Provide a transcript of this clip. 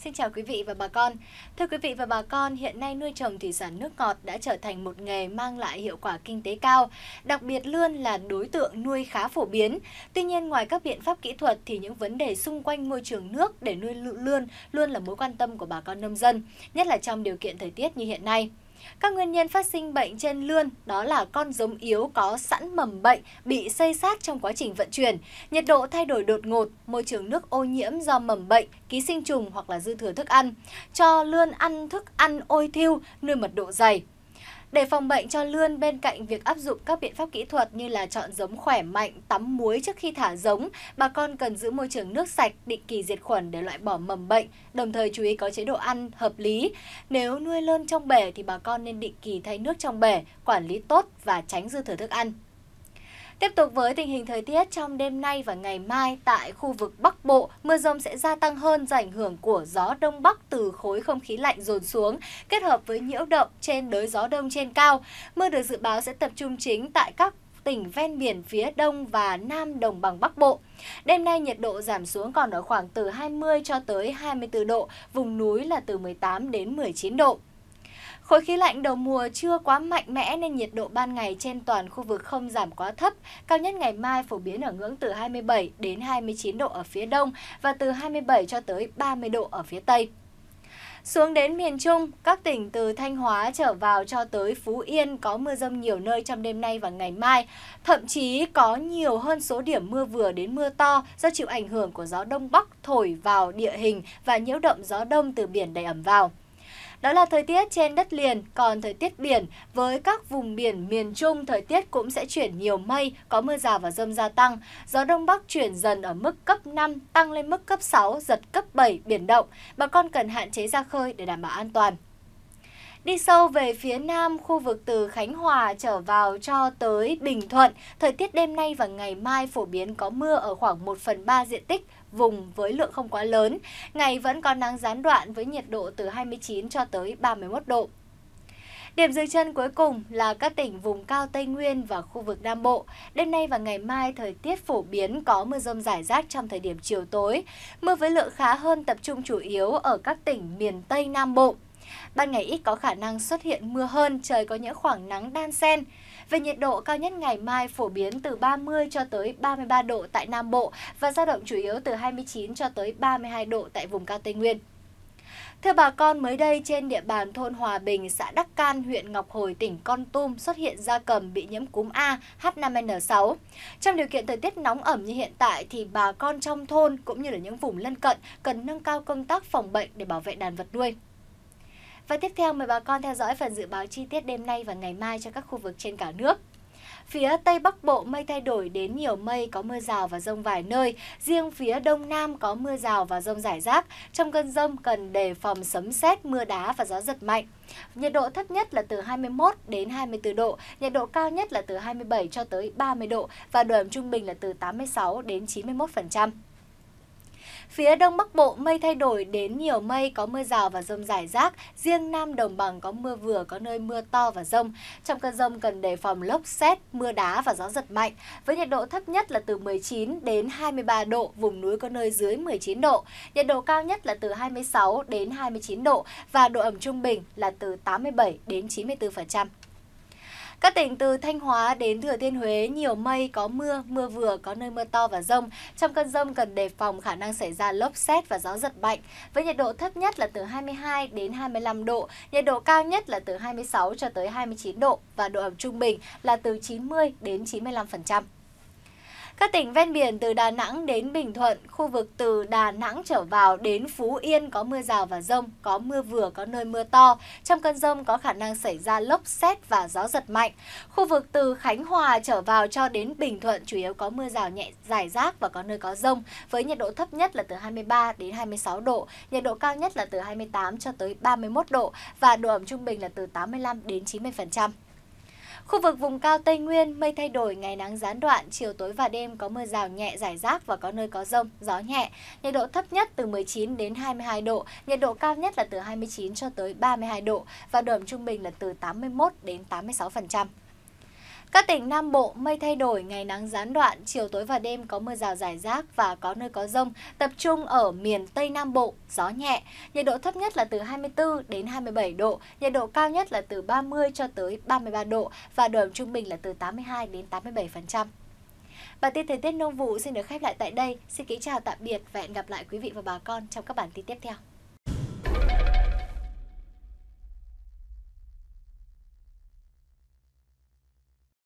Xin chào quý vị và bà con. Thưa quý vị và bà con, hiện nay nuôi trồng thủy sản nước ngọt đã trở thành một nghề mang lại hiệu quả kinh tế cao, đặc biệt luôn là đối tượng nuôi khá phổ biến. Tuy nhiên, ngoài các biện pháp kỹ thuật thì những vấn đề xung quanh môi trường nước để nuôi lươn luôn là mối quan tâm của bà con nông dân, nhất là trong điều kiện thời tiết như hiện nay. Các nguyên nhân phát sinh bệnh trên lươn đó là con giống yếu có sẵn mầm bệnh bị xây sát trong quá trình vận chuyển, nhiệt độ thay đổi đột ngột, môi trường nước ô nhiễm do mầm bệnh, ký sinh trùng hoặc là dư thừa thức ăn, cho lươn ăn thức ăn ôi thiêu, nuôi mật độ dày, để phòng bệnh cho lươn bên cạnh việc áp dụng các biện pháp kỹ thuật như là chọn giống khỏe mạnh, tắm muối trước khi thả giống, bà con cần giữ môi trường nước sạch, định kỳ diệt khuẩn để loại bỏ mầm bệnh, đồng thời chú ý có chế độ ăn hợp lý. Nếu nuôi lươn trong bể thì bà con nên định kỳ thay nước trong bể, quản lý tốt và tránh dư thừa thức ăn. Tiếp tục với tình hình thời tiết trong đêm nay và ngày mai tại khu vực Bắc Bộ, mưa rông sẽ gia tăng hơn do ảnh hưởng của gió đông bắc từ khối không khí lạnh dồn xuống, kết hợp với nhiễu động trên đới gió đông trên cao. Mưa được dự báo sẽ tập trung chính tại các tỉnh ven biển phía Đông và Nam Đồng bằng Bắc Bộ. Đêm nay nhiệt độ giảm xuống còn ở khoảng từ 20 cho tới 24 độ, vùng núi là từ 18 đến 19 độ. Khối khí lạnh đầu mùa chưa quá mạnh mẽ nên nhiệt độ ban ngày trên toàn khu vực không giảm quá thấp, cao nhất ngày mai phổ biến ở ngưỡng từ 27 đến 29 độ ở phía đông và từ 27 cho tới 30 độ ở phía tây. Xuống đến miền Trung, các tỉnh từ Thanh Hóa trở vào cho tới Phú Yên có mưa rông nhiều nơi trong đêm nay và ngày mai. Thậm chí có nhiều hơn số điểm mưa vừa đến mưa to do chịu ảnh hưởng của gió Đông Bắc thổi vào địa hình và nhiễu động gió đông từ biển đầy ẩm vào. Đó là thời tiết trên đất liền, còn thời tiết biển với các vùng biển miền Trung thời tiết cũng sẽ chuyển nhiều mây, có mưa rào và rông gia tăng. Gió đông bắc chuyển dần ở mức cấp 5 tăng lên mức cấp 6, giật cấp 7 biển động. Bà con cần hạn chế ra khơi để đảm bảo an toàn. Đi sâu về phía nam, khu vực từ Khánh Hòa trở vào cho tới Bình Thuận, thời tiết đêm nay và ngày mai phổ biến có mưa ở khoảng 1 phần 3 diện tích vùng với lượng không quá lớn. Ngày vẫn có nắng gián đoạn với nhiệt độ từ 29 cho tới 31 độ. Điểm dừng chân cuối cùng là các tỉnh vùng cao Tây Nguyên và khu vực Nam Bộ. Đêm nay và ngày mai thời tiết phổ biến có mưa rông rải rác trong thời điểm chiều tối. Mưa với lượng khá hơn tập trung chủ yếu ở các tỉnh miền Tây Nam Bộ. Ban ngày ít có khả năng xuất hiện mưa hơn, trời có những khoảng nắng đan xen. Về nhiệt độ cao nhất ngày mai phổ biến từ 30 cho tới 33 độ tại Nam Bộ và dao động chủ yếu từ 29 cho tới 32 độ tại vùng cao Tây Nguyên. Thưa bà con, mới đây trên địa bàn thôn Hòa Bình, xã Đắc Can, huyện Ngọc Hồi, tỉnh Con Tum xuất hiện gia cầm bị nhiễm cúm A H5N6. Trong điều kiện thời tiết nóng ẩm như hiện tại thì bà con trong thôn cũng như là những vùng lân cận cần nâng cao công tác phòng bệnh để bảo vệ đàn vật nuôi. Và tiếp theo mời bà con theo dõi phần dự báo chi tiết đêm nay và ngày mai cho các khu vực trên cả nước. Phía Tây Bắc Bộ mây thay đổi đến nhiều mây, có mưa rào và rông vài nơi. Riêng phía Đông Nam có mưa rào và rông rải rác. Trong cơn rông cần đề phòng sấm sét, mưa đá và gió giật mạnh. Nhiệt độ thấp nhất là từ 21 đến 24 độ, nhiệt độ cao nhất là từ 27 cho tới 30 độ và độ ẩm trung bình là từ 86 đến 91%. Phía Đông Bắc Bộ mây thay đổi đến nhiều mây, có mưa rào và rông rải rác. Riêng Nam Đồng Bằng có mưa vừa, có nơi mưa to và rông. Trong cơn rông cần đề phòng lốc xét, mưa đá và gió giật mạnh. Với nhiệt độ thấp nhất là từ 19 đến 23 độ, vùng núi có nơi dưới 19 độ. Nhiệt độ cao nhất là từ 26 đến 29 độ và độ ẩm trung bình là từ 87 đến 94%. Các tỉnh từ Thanh Hóa đến Thừa Thiên Huế nhiều mây, có mưa, mưa vừa, có nơi mưa to và rông. Trong cơn rông cần đề phòng khả năng xảy ra lốc xét và gió giật mạnh. Với nhiệt độ thấp nhất là từ 22 đến 25 độ, nhiệt độ cao nhất là từ 26 cho tới 29 độ và độ ẩm trung bình là từ 90 đến 95%. Các tỉnh ven biển từ Đà Nẵng đến Bình Thuận, khu vực từ Đà Nẵng trở vào đến Phú Yên có mưa rào và rông, có mưa vừa, có nơi mưa to. Trong cơn rông có khả năng xảy ra lốc xét và gió giật mạnh. Khu vực từ Khánh Hòa trở vào cho đến Bình Thuận chủ yếu có mưa rào nhẹ rải rác và có nơi có rông, với nhiệt độ thấp nhất là từ 23 đến 26 độ, nhiệt độ cao nhất là từ 28 cho tới 31 độ và độ ẩm trung bình là từ 85 đến 90%. Khu vực vùng cao Tây Nguyên, mây thay đổi, ngày nắng gián đoạn, chiều tối và đêm có mưa rào nhẹ rải rác và có nơi có rông, gió nhẹ. Nhiệt độ thấp nhất từ 19 đến 22 độ, nhiệt độ cao nhất là từ 29 cho tới 32 độ và độ ẩm trung bình là từ 81 đến 86%. Các tỉnh Nam Bộ mây thay đổi, ngày nắng gián đoạn, chiều tối và đêm có mưa rào rải rác và có nơi có rông, tập trung ở miền Tây Nam Bộ, gió nhẹ. Nhiệt độ thấp nhất là từ 24 đến 27 độ, nhiệt độ cao nhất là từ 30 cho tới 33 độ và độ ẩm trung bình là từ 82 đến 87%. Bản tin thời tiết nông vụ xin được khép lại tại đây. Xin kính chào tạm biệt và hẹn gặp lại quý vị và bà con trong các bản tin tiếp theo.